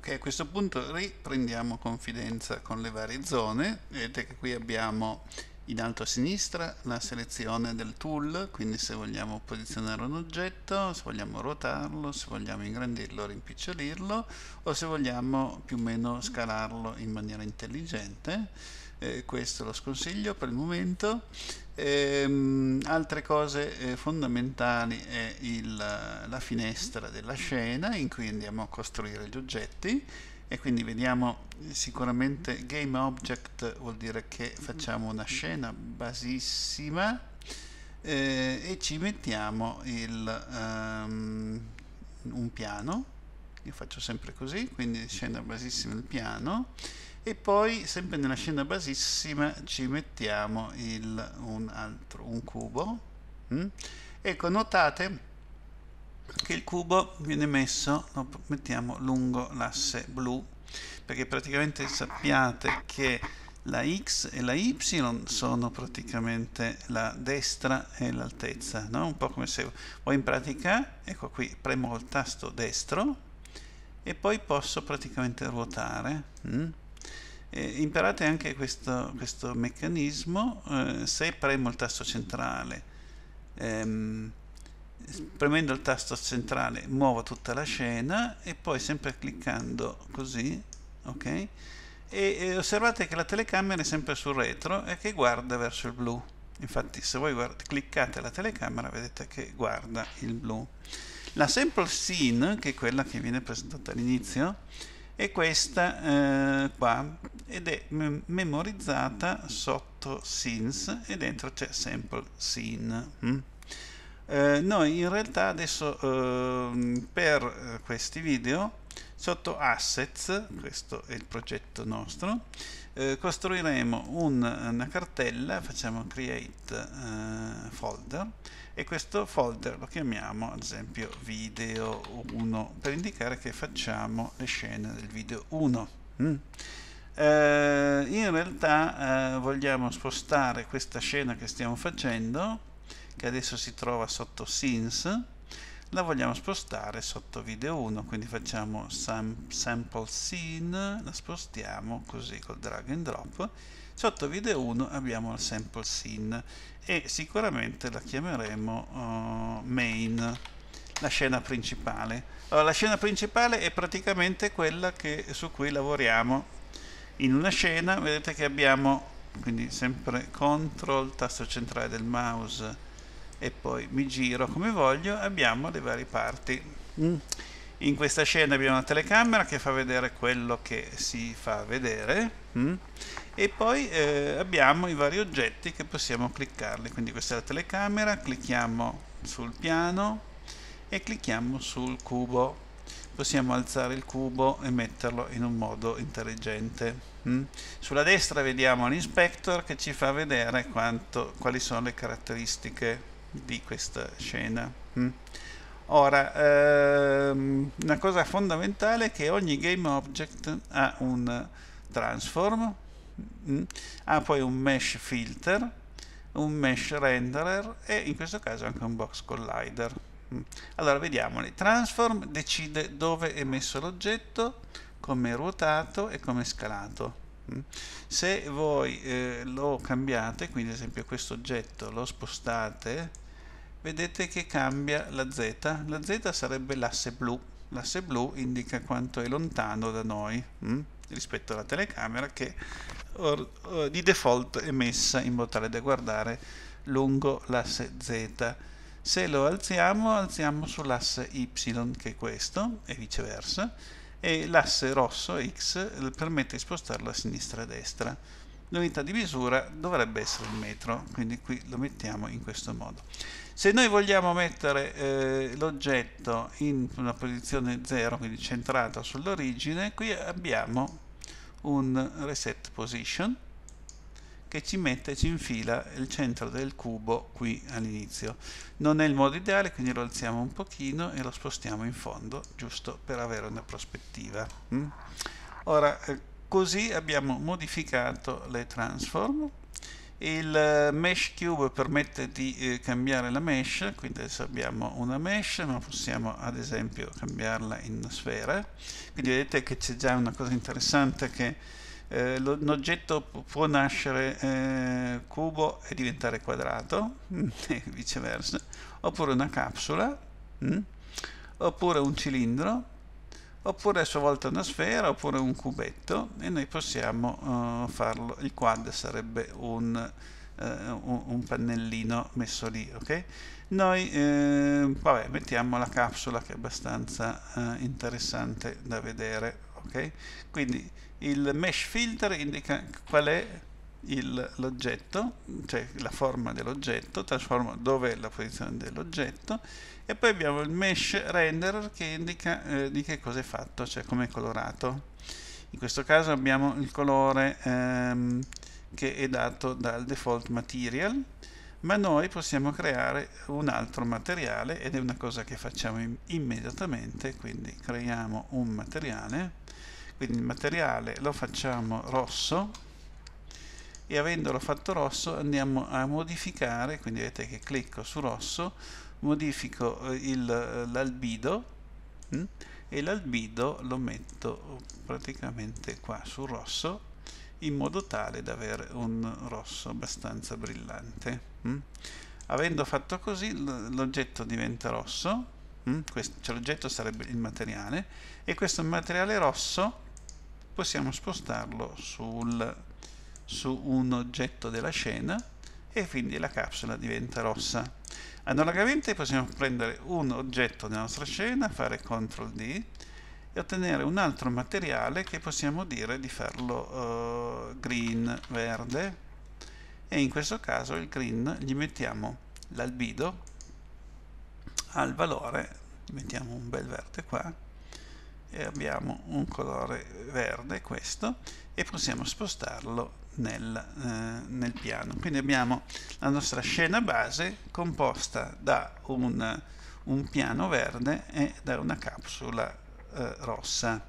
Ok, a questo punto riprendiamo confidenza con le varie zone, vedete che qui abbiamo in alto a sinistra la selezione del tool, quindi se vogliamo posizionare un oggetto, se vogliamo ruotarlo, se vogliamo ingrandirlo, rimpicciolirlo o se vogliamo più o meno scalarlo in maniera intelligente eh, questo lo sconsiglio per il momento. Ehm, altre cose eh, fondamentali è il, la finestra della scena in cui andiamo a costruire gli oggetti e quindi vediamo eh, sicuramente game object vuol dire che facciamo una scena basissima eh, e ci mettiamo il, um, un piano io faccio sempre così quindi scena basissima il piano e poi sempre nella scena basissima ci mettiamo il, un, altro, un cubo mm? ecco notate che il cubo viene messo lo mettiamo lungo l'asse blu perché praticamente sappiate che la x e la y sono praticamente la destra e l'altezza no? un po' come se poi in pratica ecco qui premo il tasto destro e poi posso praticamente ruotare mm? Eh, imparate anche questo, questo meccanismo eh, se premo il tasto centrale. Ehm, premendo il tasto centrale muovo tutta la scena e poi sempre cliccando così, ok? E, e osservate che la telecamera è sempre sul retro e che guarda verso il blu. Infatti se voi guarda, cliccate la telecamera vedete che guarda il blu. La sample scene, che è quella che viene presentata all'inizio, e questa eh, qua ed è memorizzata sotto scenes e dentro c'è sample scene mm? Hm? eh, noi in realtà adesso ehm, eh, per questi video sotto assets questo è il progetto nostro eh, costruiremo un, una cartella facciamo create eh, folder e questo folder lo chiamiamo ad esempio video 1 per indicare che facciamo le scene del video 1 mm. eh, in realtà eh, vogliamo spostare questa scena che stiamo facendo che adesso si trova sotto scenes la vogliamo spostare sotto video 1 quindi facciamo sam sample scene la spostiamo così col drag and drop sotto video 1 abbiamo il sample scene e sicuramente la chiameremo uh, main la scena principale allora, la scena principale è praticamente quella che, su cui lavoriamo in una scena vedete che abbiamo quindi sempre CTRL tasto centrale del mouse e poi mi giro come voglio, abbiamo le varie parti. Mm. In questa scena abbiamo una telecamera che fa vedere quello che si fa vedere mm. e poi eh, abbiamo i vari oggetti che possiamo cliccarli. Quindi questa è la telecamera, clicchiamo sul piano e clicchiamo sul cubo. Possiamo alzare il cubo e metterlo in un modo intelligente. Mm. Sulla destra vediamo l'inspector che ci fa vedere quanto, quali sono le caratteristiche di questa scena. Mm. Ora, ehm, una cosa fondamentale è che ogni game object ha un transform, mm, ha poi un mesh filter, un mesh renderer e in questo caso anche un box collider. Mm. Allora vediamoli. Transform decide dove è messo l'oggetto, come è ruotato e come è scalato. Se voi eh, lo cambiate, quindi ad esempio questo oggetto lo spostate, vedete che cambia la z. La z sarebbe l'asse blu. L'asse blu indica quanto è lontano da noi mh? Mm, rispetto alla telecamera che or, or, di default è messa in modo tale da guardare lungo l'asse z. Se lo alziamo, alziamo sull'asse y che è questo e viceversa e l'asse rosso X permette di spostarlo a sinistra e a destra. L'unità di misura dovrebbe essere il metro, quindi qui lo mettiamo in questo modo. Se noi vogliamo mettere eh, l'oggetto in una posizione 0, quindi centrato sull'origine, qui abbiamo un reset position che ci mette, ci infila il centro del cubo qui all'inizio. Non è il modo ideale, quindi lo alziamo un pochino e lo spostiamo in fondo, giusto per avere una prospettiva. Mm? Ora, eh, così abbiamo modificato le transform. Il eh, mesh cube permette di eh, cambiare la mesh, quindi adesso abbiamo una mesh, ma possiamo ad esempio cambiarla in sfera. Quindi vedete che c'è già una cosa interessante che eh, l'oggetto può nascere eh, cubo e diventare quadrato, mm, e viceversa, oppure una capsula, mh? Mm, oppure un cilindro, oppure a sua volta una sfera, oppure un cubetto, e noi possiamo eh, farlo, il quad sarebbe un eh, un, pannellino messo lì, ok? Noi, eh, vabbè, mettiamo la capsula che è abbastanza eh, interessante da vedere, okay? quindi il mesh filter indica qual è l'oggetto cioè la forma dell'oggetto trasforma dove è la posizione dell'oggetto e poi abbiamo il mesh renderer che indica eh, di che cosa è fatto cioè come è colorato in questo caso abbiamo il colore ehm, che è dato dal default material ma noi possiamo creare un altro materiale ed è una cosa che facciamo immediatamente quindi creiamo un materiale quindi il materiale lo facciamo rosso e avendolo fatto rosso andiamo a modificare quindi vedete che clicco su rosso modifico eh, l'albido hm, e l'albido lo metto praticamente qua sul rosso in modo tale da avere un rosso abbastanza brillante. Mm? Avendo fatto così l'oggetto diventa rosso, mm? cioè, l'oggetto sarebbe il materiale, e questo materiale rosso possiamo spostarlo sul, su un oggetto della scena e quindi la capsula diventa rossa. Analogamente possiamo prendere un oggetto della nostra scena, fare CTRL D, e ottenere un altro materiale che possiamo dire di farlo uh, green verde e in questo caso il green gli mettiamo l'albido al valore mettiamo un bel verde qua e abbiamo un colore verde questo e possiamo spostarlo nel, eh, nel piano quindi abbiamo la nostra scena base composta da un, un piano verde e da una capsula eh, rossa